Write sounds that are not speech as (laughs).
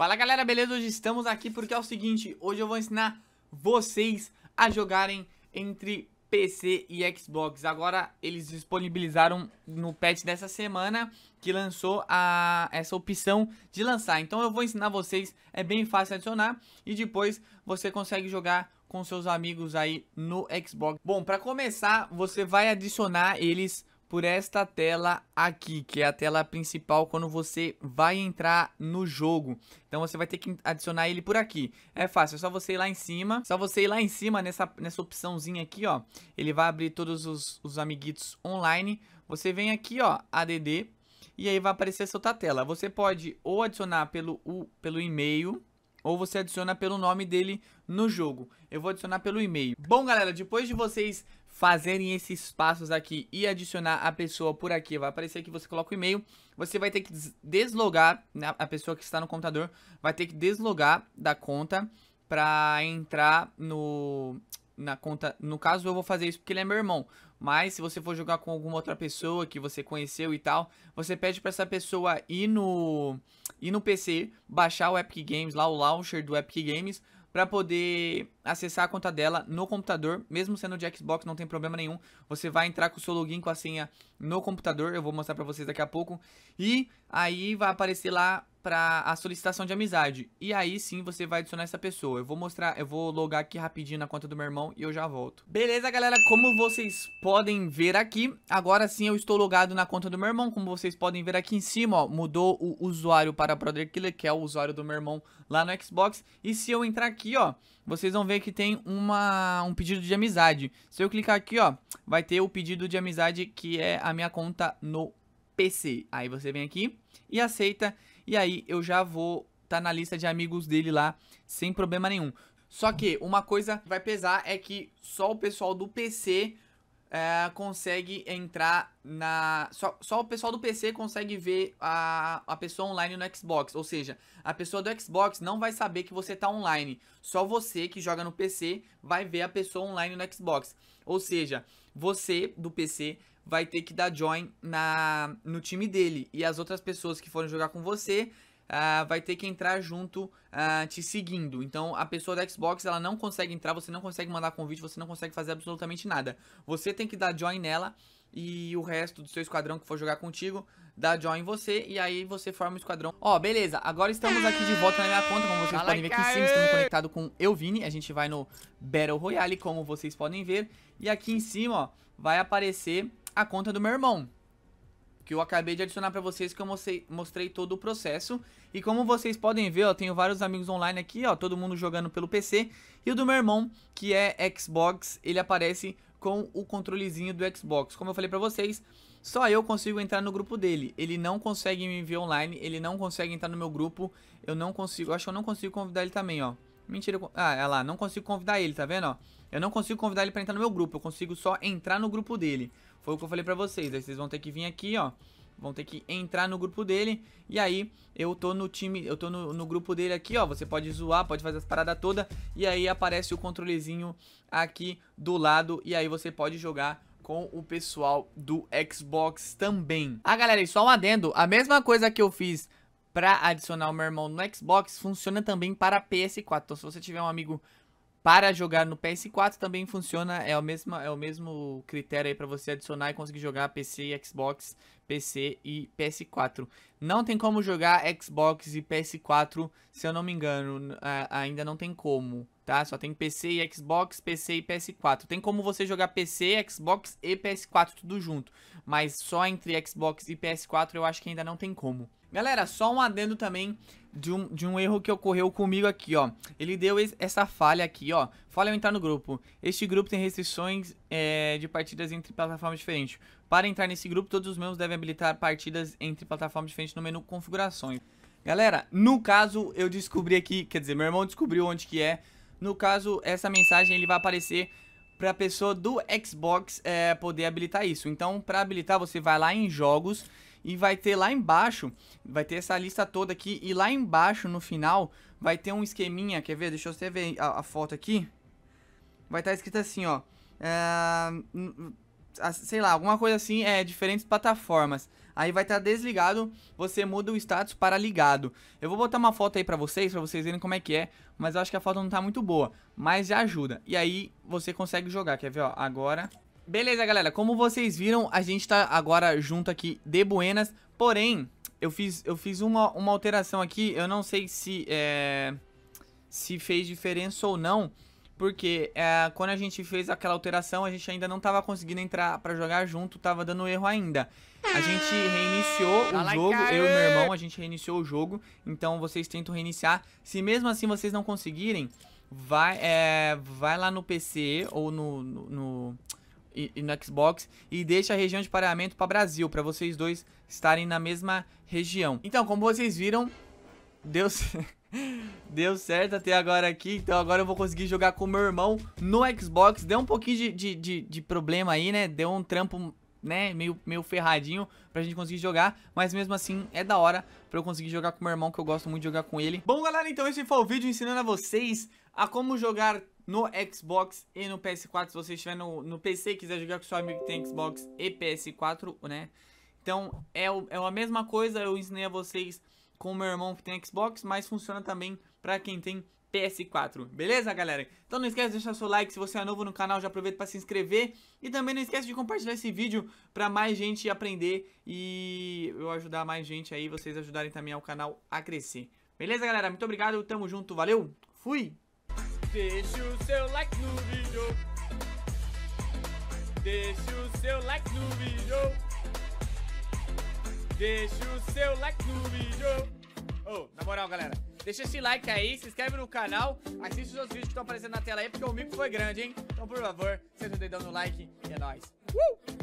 Fala galera, beleza? Hoje estamos aqui porque é o seguinte, hoje eu vou ensinar vocês a jogarem entre PC e Xbox. Agora eles disponibilizaram no patch dessa semana que lançou a, essa opção de lançar. Então eu vou ensinar vocês, é bem fácil adicionar e depois você consegue jogar com seus amigos aí no Xbox. Bom, para começar, você vai adicionar eles por esta tela aqui, que é a tela principal quando você vai entrar no jogo. Então você vai ter que adicionar ele por aqui. É fácil, é só você ir lá em cima, só você ir lá em cima nessa, nessa opçãozinha aqui, ó. Ele vai abrir todos os, os amiguitos online. Você vem aqui, ó, add, e aí vai aparecer essa outra tela. Você pode ou adicionar pelo, o, pelo e-mail, ou você adiciona pelo nome dele no jogo. Eu vou adicionar pelo e-mail. Bom, galera, depois de vocês fazerem esses passos aqui e adicionar a pessoa por aqui, vai aparecer que você coloca o e-mail, você vai ter que deslogar, né, a pessoa que está no computador vai ter que deslogar da conta para entrar no na conta, no caso eu vou fazer isso porque ele é meu irmão, mas se você for jogar com alguma outra pessoa que você conheceu e tal, você pede para essa pessoa ir no ir no PC, baixar o Epic Games lá o launcher do Epic Games para poder acessar a conta dela no computador, mesmo sendo de Xbox, não tem problema nenhum. Você vai entrar com o seu login com a senha no computador, eu vou mostrar para vocês daqui a pouco. E aí vai aparecer lá para a solicitação de amizade. E aí sim você vai adicionar essa pessoa. Eu vou mostrar, eu vou logar aqui rapidinho na conta do meu irmão e eu já volto. Beleza, galera? Como vocês podem ver aqui, agora sim eu estou logado na conta do meu irmão. Como vocês podem ver aqui em cima, ó, mudou o usuário para Brother Killer, que é o usuário do meu irmão lá no Xbox. E se eu entrar aqui, ó, vocês vão ver que tem uma, um pedido de amizade. Se eu clicar aqui, ó, vai ter o pedido de amizade que é a minha conta no PC. Aí você vem aqui e aceita e aí eu já vou estar tá na lista de amigos dele lá sem problema nenhum. Só que uma coisa que vai pesar é que só o pessoal do PC é, consegue entrar na. Só, só o pessoal do PC consegue ver a, a pessoa online no Xbox. Ou seja, a pessoa do Xbox não vai saber que você tá online. Só você que joga no PC vai ver a pessoa online no Xbox. Ou seja, você do PC vai ter que dar join na, no time dele. E as outras pessoas que forem jogar com você ah, vai ter que entrar junto ah, te seguindo. Então a pessoa da Xbox ela não consegue entrar, você não consegue mandar convite, você não consegue fazer absolutamente nada. Você tem que dar join nela e o resto do seu esquadrão que for jogar contigo dá join em você e aí você forma o esquadrão. Ó, oh, beleza, agora estamos aqui de volta na minha conta, como vocês podem ver aqui em cima, estamos conectados com Elvini, a gente vai no Battle Royale, como vocês podem ver, e aqui em cima, ó, vai aparecer a conta do meu irmão que eu acabei de adicionar para vocês, que eu mostrei, mostrei, todo o processo. E como vocês podem ver, ó, tenho vários amigos online aqui, ó, todo mundo jogando pelo PC. E o do meu irmão, que é Xbox, ele aparece com o controlezinho do Xbox. Como eu falei para vocês, só eu consigo entrar no grupo dele. Ele não consegue me ver online, ele não consegue entrar no meu grupo. Eu não consigo, acho que eu não consigo convidar ele também, ó. Mentira, ah, é lá, não consigo convidar ele, tá vendo, ó? Eu não consigo convidar ele para entrar no meu grupo, eu consigo só entrar no grupo dele. Foi o que eu falei pra vocês. Aí vocês vão ter que vir aqui, ó. Vão ter que entrar no grupo dele. E aí, eu tô no time, eu tô no, no grupo dele aqui, ó. Você pode zoar, pode fazer as paradas todas. E aí aparece o controlezinho aqui do lado. E aí você pode jogar com o pessoal do Xbox também. Ah, galera, e só um adendo. A mesma coisa que eu fiz para adicionar o meu irmão no Xbox funciona também para PS4. Então, se você tiver um amigo para jogar no PS4 também funciona, é o mesmo, é o mesmo critério aí para você adicionar e conseguir jogar PC, Xbox, PC e PS4. Não tem como jogar Xbox e PS4, se eu não me engano, ainda não tem como, tá? Só tem PC e Xbox, PC e PS4. Tem como você jogar PC, Xbox e PS4 tudo junto, mas só entre Xbox e PS4 eu acho que ainda não tem como. Galera, só um adendo também de um, de um erro que ocorreu comigo aqui, ó. Ele deu essa falha aqui, ó. Falha ao é entrar no grupo. Este grupo tem restrições é, de partidas entre plataformas diferentes. Para entrar nesse grupo, todos os membros devem habilitar partidas entre plataformas diferentes no menu configurações. Galera, no caso, eu descobri aqui, quer dizer, meu irmão descobriu onde que é. No caso, essa mensagem ele vai aparecer para a pessoa do Xbox é, poder habilitar isso. Então, para habilitar, você vai lá em jogos e vai ter lá embaixo, vai ter essa lista toda aqui e lá embaixo no final vai ter um esqueminha, quer ver? Deixa eu ver a, a, foto aqui. Vai estar tá escrito assim, ó. É, sei lá, alguma coisa assim, é, diferentes plataformas. Aí vai estar tá desligado, você muda o status para ligado. Eu vou botar uma foto aí pra vocês, pra vocês verem como é que é, mas eu acho que a foto não tá muito boa, mas já ajuda. E aí você consegue jogar, quer ver, ó, agora... Beleza, galera, como vocês viram, a gente tá agora junto aqui de Buenas, porém, eu fiz, eu fiz uma, uma alteração aqui, eu não sei se, é, se fez diferença ou não, porque é, quando a gente fez aquela alteração, a gente ainda não tava conseguindo entrar pra jogar junto, tava dando erro ainda. A gente reiniciou o tá jogo, eu e meu irmão, a gente reiniciou o jogo, então vocês tentam reiniciar. Se mesmo assim vocês não conseguirem, vai, é, vai lá no PC ou no, no, no e, e no Xbox e deixa a região de pareamento para Brasil, para vocês dois estarem na mesma região. Então, como vocês viram, deu, (laughs) deu certo até agora aqui, então agora eu vou conseguir jogar com o meu irmão no Xbox. Deu um pouquinho de, de, de, de problema aí, né? Deu um trampo né, meio, meio ferradinho pra gente conseguir jogar, mas mesmo assim é da hora pra eu conseguir jogar com meu irmão, que eu gosto muito de jogar com ele. Bom, galera, então esse foi o vídeo ensinando a vocês a como jogar no Xbox e no PS4. Se você estiver no, no PC e quiser jogar com seu amigo que tem Xbox e PS4, né? Então é, o, é a mesma coisa, eu ensinei a vocês com o meu irmão que tem Xbox, mas funciona também para quem tem PS4, beleza galera? Então não esquece de deixar seu like, se você é novo no canal já aproveita para se inscrever E também não esquece de compartilhar esse vídeo para mais gente aprender e eu ajudar mais gente aí, vocês ajudarem também ao canal a crescer Beleza galera? Muito obrigado, tamo junto, valeu, fui! Deixe o seu like no vídeo. Deixe o seu like no vídeo. Deixe o seu like no vídeo. Oh, na moral, galera. Deixa esse like aí, se inscreve no canal, assiste os outros vídeos que estão aparecendo na tela aí, porque o mico foi grande, hein? Então, por favor, seja o dedão no like e é nóis. Uh!